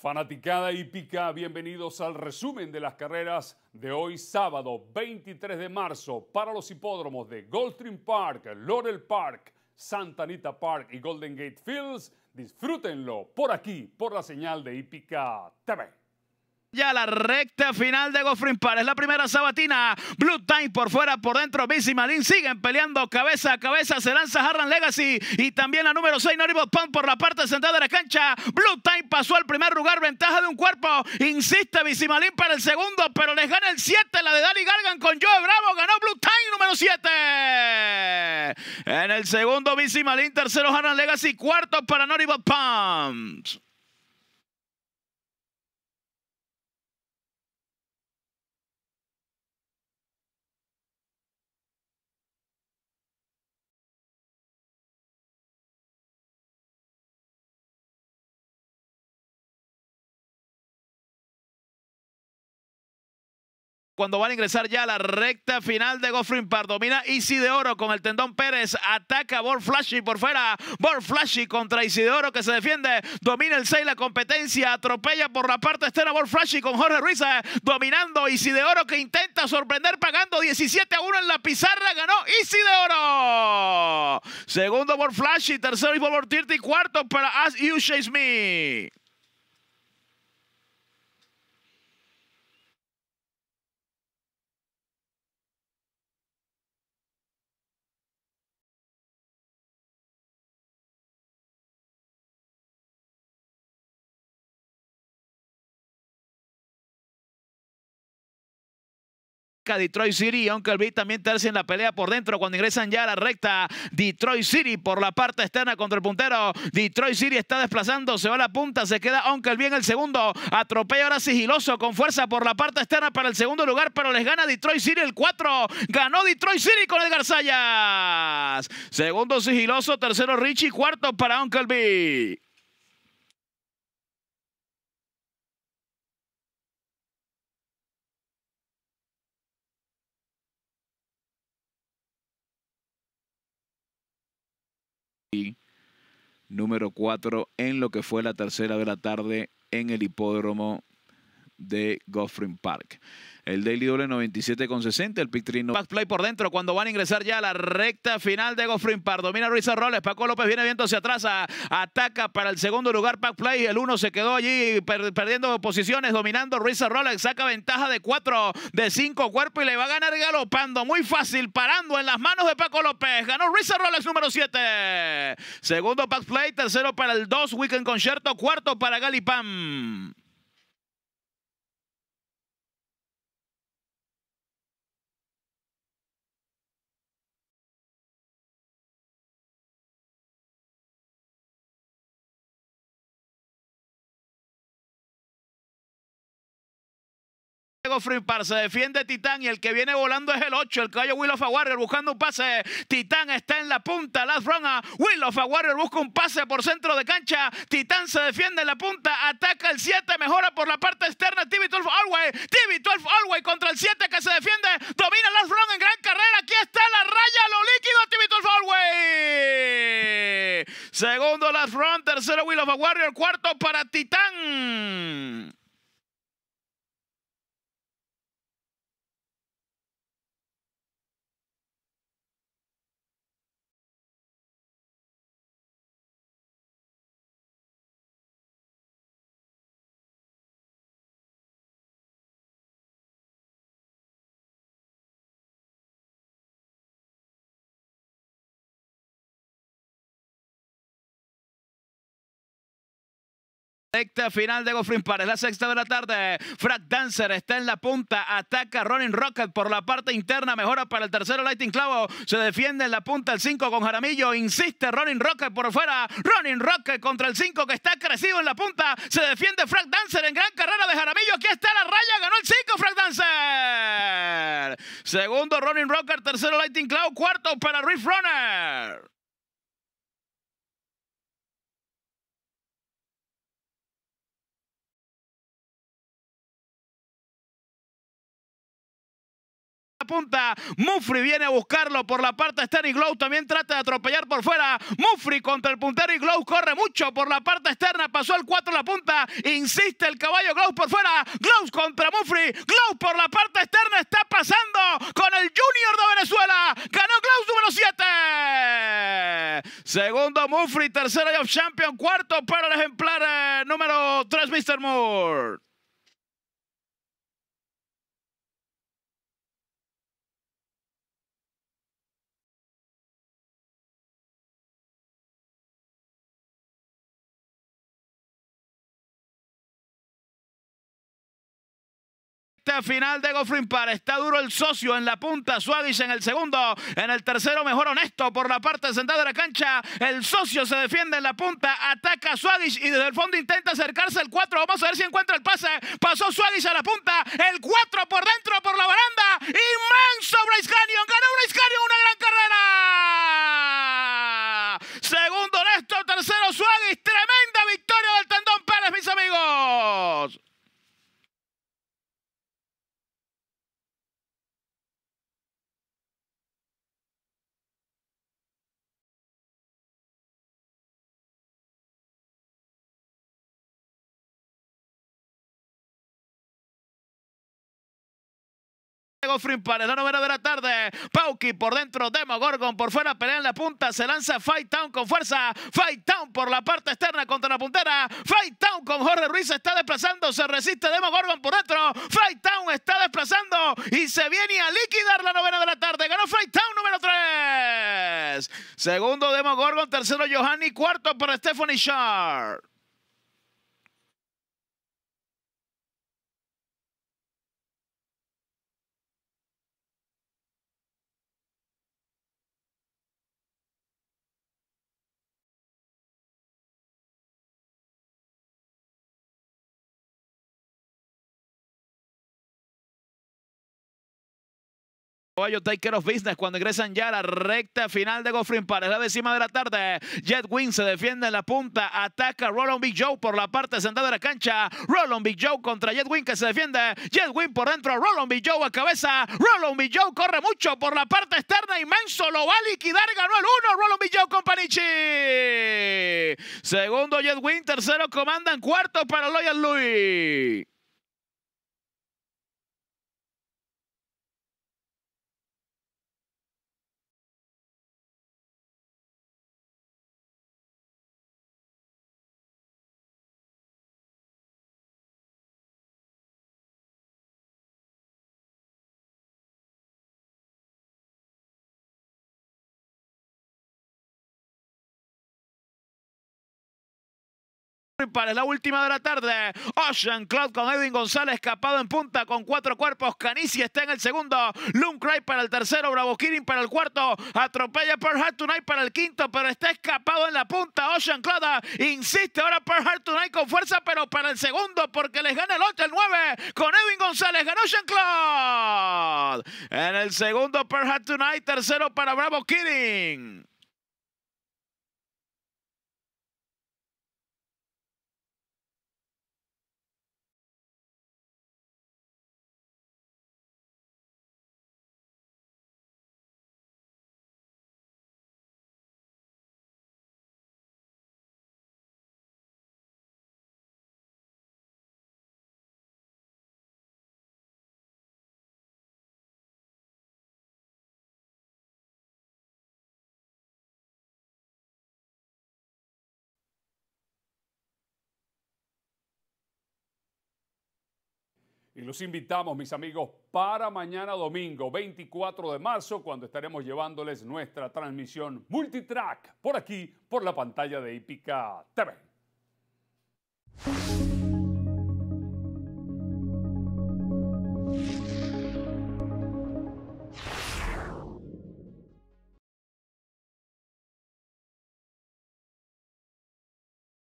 Fanaticada hípica, bienvenidos al resumen de las carreras de hoy sábado 23 de marzo para los hipódromos de Goldstream Park, Laurel Park, Santa Anita Park y Golden Gate Fields. Disfrútenlo por aquí, por la señal de hípica TV. Ya la recta final de Goffrey para Es la primera sabatina. Blue Time por fuera, por dentro. Bici Malin siguen peleando cabeza a cabeza. Se lanza Harlan Legacy. Y también la número 6, Noribot Pan por la parte central de la cancha. Blue Time pasó al primer lugar. Ventaja de un cuerpo. Insiste Bici Malin para el segundo. Pero les gana el 7. La de Dali Gargan con Joe Bravo. Ganó Blue Time número 7. En el segundo, Bici Malin. Tercero, Harlan Legacy. Cuarto para Noribot Pumps. cuando van a ingresar ya a la recta final de Goffrey Park. Domina Isidoro con el tendón Pérez. Ataca Bor Flashy por fuera. Bor Flashy contra Isidoro que se defiende. Domina el 6 la competencia. Atropella por la parte externa Bor Flashy con Jorge Ruiz eh, dominando. Isidoro que intenta sorprender pagando 17 a 1 en la pizarra. Ganó Isidoro. Segundo Bor Flashy. Tercero Isidoro Tirti. Cuarto para As You Chase Me. Detroit City, y Uncle B también tercia en la pelea por dentro cuando ingresan ya a la recta. Detroit City por la parte externa contra el puntero. Detroit City está desplazando, se va a la punta, se queda Uncle B en el segundo. Atropella ahora sigiloso con fuerza por la parte externa para el segundo lugar, pero les gana Detroit City el 4. Ganó Detroit City con el Garzallas Segundo sigiloso, tercero Richie, cuarto para Uncle B. número 4 en lo que fue la tercera de la tarde en el hipódromo de Goffrin Park. El Daily Doble 97,60, el Pictrino. Pack Play por dentro cuando van a ingresar ya a la recta final de Goffrin Park. Domina Ruiz Roles, Paco López viene viendo hacia atrás, ataca para el segundo lugar Play El uno se quedó allí perdiendo posiciones, dominando Ruiz Rolles saca ventaja de cuatro, de cinco cuerpos y le va a ganar galopando. Muy fácil, parando en las manos de Paco López. Ganó Ruiz Rolles número 7. Segundo Play, tercero para el 2, Weekend concierto cuarto para Galipam. se defiende Titán y el que viene volando es el 8, el caballo Will of a Warrior buscando un pase. Titán está en la punta, Last a Will of a Warrior busca un pase por centro de cancha. Titán se defiende en la punta, ataca el 7, mejora por la parte externa. TV12 Allway. TV12 Allway contra el 7 que se defiende, domina Last Run en gran carrera. Aquí está la raya, lo líquido TV12 Allway. Segundo Last Run, tercero Will of a Warrior, cuarto para Titán. final de para es La sexta de la tarde. Frag Dancer está en la punta. Ataca Running Rocket por la parte interna. Mejora para el tercero Lightning Clavo. Se defiende en la punta el 5 con Jaramillo. Insiste Running Rocket por fuera. Ronin Rocket contra el 5 que está crecido en la punta. Se defiende Frag Dancer en gran carrera de Jaramillo. Aquí está la raya. Ganó el 5 Frag Dancer. Segundo Running Rocket. Tercero Lighting Clavo. Cuarto para Riff Runner. punta. Mufri viene a buscarlo por la parte externa y Glow también trata de atropellar por fuera. Mufri contra el puntero y Glow corre mucho por la parte externa. Pasó el 4 la punta. Insiste el caballo Glow por fuera. Glow contra Mufri. Glow por la parte externa está pasando con el Junior de Venezuela. Ganó Glow número 7. Segundo Mufri, tercero off Champion, cuarto para el ejemplar eh, número 3 Mr. Moore. Este final de Goffrin para Está duro el socio en la punta, Suárez en el segundo. En el tercero, mejor honesto por la parte sentada de la cancha. El socio se defiende en la punta, ataca Suárez y desde el fondo intenta acercarse el 4. Vamos a ver si encuentra el pase. Pasó Suárez a la punta. El 4 por dentro, por la baranda. Y Goffrey para la novena de la tarde. Pauki por dentro, Demo Gorgon por fuera, pelea en la punta, se lanza Fight Town con fuerza. Fight Town por la parte externa contra la puntera. Fight Town con Jorge Ruiz está desplazando, se resiste Gorgon por dentro. Fight Town está desplazando y se viene a liquidar la novena de la tarde. Ganó Fight Town número 3. Segundo Demo Gorgon, tercero Johanny, cuarto por Stephanie Sharp. Caballo Taker of Business cuando ingresan ya a la recta final de Goffrey para La décima de la tarde. Jet Wing se defiende en la punta. Ataca Roland Big Joe por la parte sentada de la cancha. Roland Big Joe contra Jet Wing que se defiende. Jet Wing por dentro. Roland Big Joe a cabeza. Roland Big Joe corre mucho por la parte externa. Inmenso lo va a liquidar. Ganó el 1. Roland Big Joe con Panichi. Segundo Jet Wing. Tercero comandan. Cuarto para Loyal Louis. Para la última de la tarde. Ocean Cloud con Edwin González escapado en punta con cuatro cuerpos. Canisi está en el segundo. Cry para el tercero. Bravo Kirin para el cuarto. Atropella Pearl Heart Tonight para el quinto. Pero está escapado en la punta. Ocean Cloud ah, insiste ahora Pearl Heart Tonight con fuerza. Pero para el segundo porque les gana el 8, el 9. Con Edwin González ganó Ocean Cloud. En el segundo Pearl Heart Tonight. Tercero para Bravo Kirin. Y los invitamos, mis amigos, para mañana domingo 24 de marzo, cuando estaremos llevándoles nuestra transmisión multitrack por aquí, por la pantalla de Hípica TV.